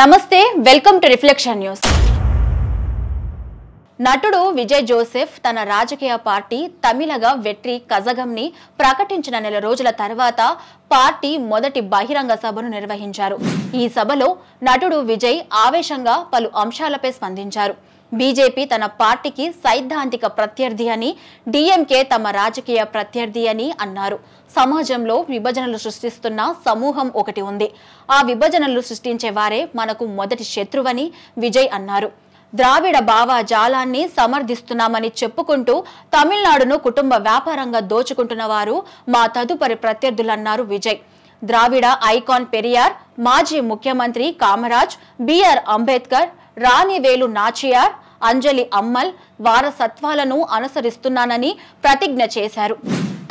నమస్తే welcome to reflection news నటుడు Vijay Joseph తన రాజకీయ పార్టీ తమిళగా వెట్రి కజగంని ప్రకటించిన నెల రోజుల తర్వాత పార్టీ మొదటి బహిరంగ సభను నిర్వహించారు ఈ సభలో నటుడు విజయ్ ఆవేశంగా పలు అంశాలపై స్పందించారు బీజేపీ తన పార్టీకి సైద్ధాంతిక ప్రత్యర్థి అని డిఎంకే తమ రాజకీయ ప్రత్యర్థి అని అన్నారు సమాజంలో విభజనలు సృష్టిస్తున్న సమూహం ఒకటి ఉంది ఆ విభజనలు సృష్టించే వారే మనకు మొదటి శత్రువని విజయ్ అన్నారు ద్రావిడ జాలాన్ని సమర్థిస్తున్నామని చెప్పుకుంటూ తమిళనాడును కుటుంబ వ్యాపారంగా దోచుకుంటున్న వారు మా తదుపరి ప్రత్యర్థులన్నారు విజయ్ ద్రావిడ ఐకాన్ పెరియార్ మాజీ ముఖ్యమంత్రి కామరాజ్ బిఆర్ అంబేద్కర్ రాణివేలు నాచియార్ అంజలి అమ్మల్ వారసత్వాలను అనుసరిస్తున్నానని ప్రతిజ్ఞ చేశారు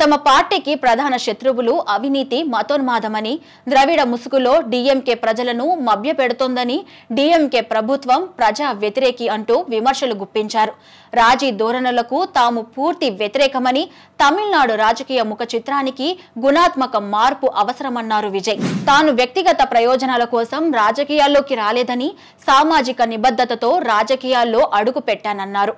తమ పార్టీకి ప్రధాన శత్రువులు అవినీతి మతోన్మాదమని ద్రవిడ ముసుగులో డీఎంకే ప్రజలను మభ్యపెడుతోందని డీఎంకే ప్రభుత్వం ప్రజా వ్యతిరేకి అంటూ విమర్శలు గుప్పించారు రాజీ ధోరణులకు తాము పూర్తి వ్యతిరేకమని తమిళనాడు రాజకీయ ముఖ చిత్రానికి గుణాత్మక మార్పు అవసరమన్నారు విజయ్ తాను వ్యక్తిగత ప్రయోజనాల కోసం రాజకీయాల్లోకి రాలేదని సామాజిక నిబద్ధతతో రాజకీయాల్లో అడుగు పెట్టానన్నారు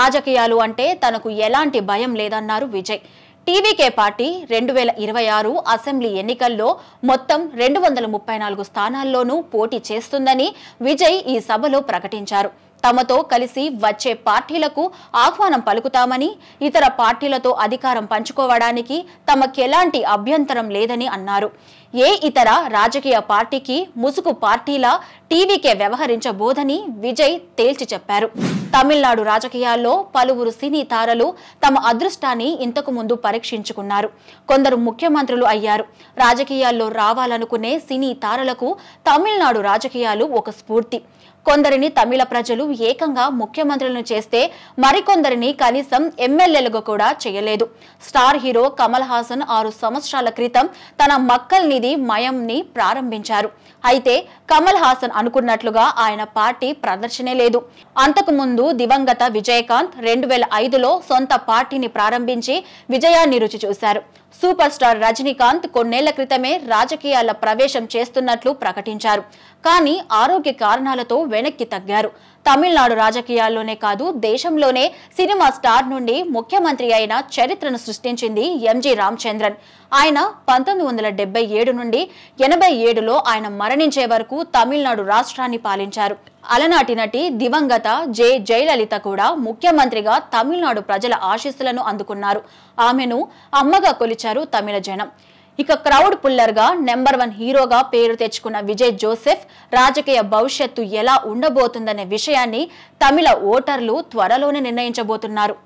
రాజకీయాలు అంటే తనకు ఎలాంటి భయం లేదన్నారు విజయ్ టీవీకే పార్టీ రెండు వేల ఇరవై ఆరు అసెంబ్లీ ఎన్నికల్లో మొత్తం రెండు వందల ముప్పై నాలుగు స్థానాల్లోనూ పోటీ చేస్తుందని విజయ్ ఈ సభలో ప్రకటించారు తమతో కలిసి వచ్చే పార్టీలకు ఆహ్వానం పలుకుతామని ఇతర పార్టీలతో అధికారం పంచుకోవడానికి తమకెలాంటి అభ్యంతరం లేదని అన్నారు ఏ ఇతర రాజకీయ పార్టీకి ముసుగు పార్టీలా టీవీకే వ్యవహరించబోదని విజయ్ తేల్చి చెప్పారు తమిళనాడు రాజకీయాల్లో పలువురు సినీ తారలు తమ అదృష్టాన్ని ఇంతకు ముందు పరీక్షించుకున్నారు కొందరు ముఖ్యమంత్రులు అయ్యారు రాజకీయాల్లో రావాలనుకునే సినీ తారలకు తమిళనాడు రాజకీయాలు ఒక స్ఫూర్తి కొందరిని తమిళ ప్రజలు ఏకంగా ముఖ్యమంత్రులను చేస్తే మరికొందరిని కనీసం ఎమ్మెల్యేలుగా కూడా చేయలేదు స్టార్ హీరో కమల్ హాసన్ ఆరు సంవత్సరాల క్రితం తన మక్కల్ నిధి మయంని ప్రారంభించారు అయితే కమల్ హాసన్ అనుకున్నట్లుగా ఆయన పార్టీ ప్రదర్శనే లేదు అంతకుముందు దివంగత విజయకాంత్ రెండు వేల ఐదులో సొంత పార్టీని ప్రారంభించి విజయాన్ని రుచి చూశారు సూపర్ స్టార్ రజనీకాంత్ కొన్నేళ్ల క్రితమే రాజకీయాల ప్రవేశం చేస్తున్నట్లు ప్రకటించారు కానీ ఆరోగ్య కారణాలతో వెనక్కి తగ్గారు తమిళనాడు రాజకీయాల్లోనే కాదు దేశంలోనే సినిమా స్టార్ నుండి ముఖ్యమంత్రి అయిన చరిత్రను సృష్టించింది ఎంజి రామచంద్రన్ ఆయన పంతొమ్మిది వందల ఏడు నుండి ఎనభై ఏడులో ఆయన మరణించే వరకు తమిళనాడు రాష్ట్రాన్ని పాలించారు అలనాటి నటి దివంగత జె జయలలిత కూడా ముఖ్యమంత్రిగా తమిళనాడు ప్రజల ఆశీస్సులను అందుకున్నారు ఆమెను అమ్మగా కొలిచారు తమిళ జనం ఇక క్రౌడ్ పుల్లర్ గా నెంబర్ వన్ హీరోగా పేరు తెచ్చుకున్న విజయ్ జోసెఫ్ రాజకీయ భవిష్యత్తు ఎలా ఉండబోతుందనే విషయాన్ని తమిళ ఓటర్లు త్వరలోనే నిర్ణయించబోతున్నారు